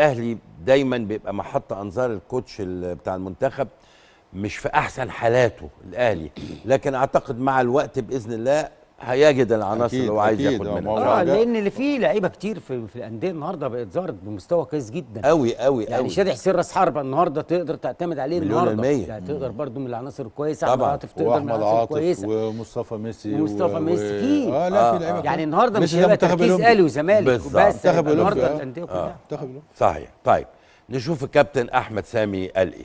الاهلي دايما بيبقى محط انظار الكوتش بتاع المنتخب مش في احسن حالاته الاهلي لكن اعتقد مع الوقت باذن الله هيجد العناصر اللي هو عايز ياخد منها اه لان اللي فيه لعيبه كتير في, في الانديه النهارده بقت ظهرت بمستوى كويس جدا قوي قوي يعني قوي. شادي حسين راس حربه النهارده تقدر تعتمد عليه النهارده المية. يعني تقدر برده من العناصر الكويسه احمد عاطف تقدر من العناصر الكويسه ومصطفى ميسي ومصطفى و... ميسي في اه لا في لعيبه آه. يعني النهارده مش هيبقى تركيز اهلي وزمالك بس النهارده الانديه كلها آه. صحيح طيب نشوف الكابتن احمد سامي قال ايه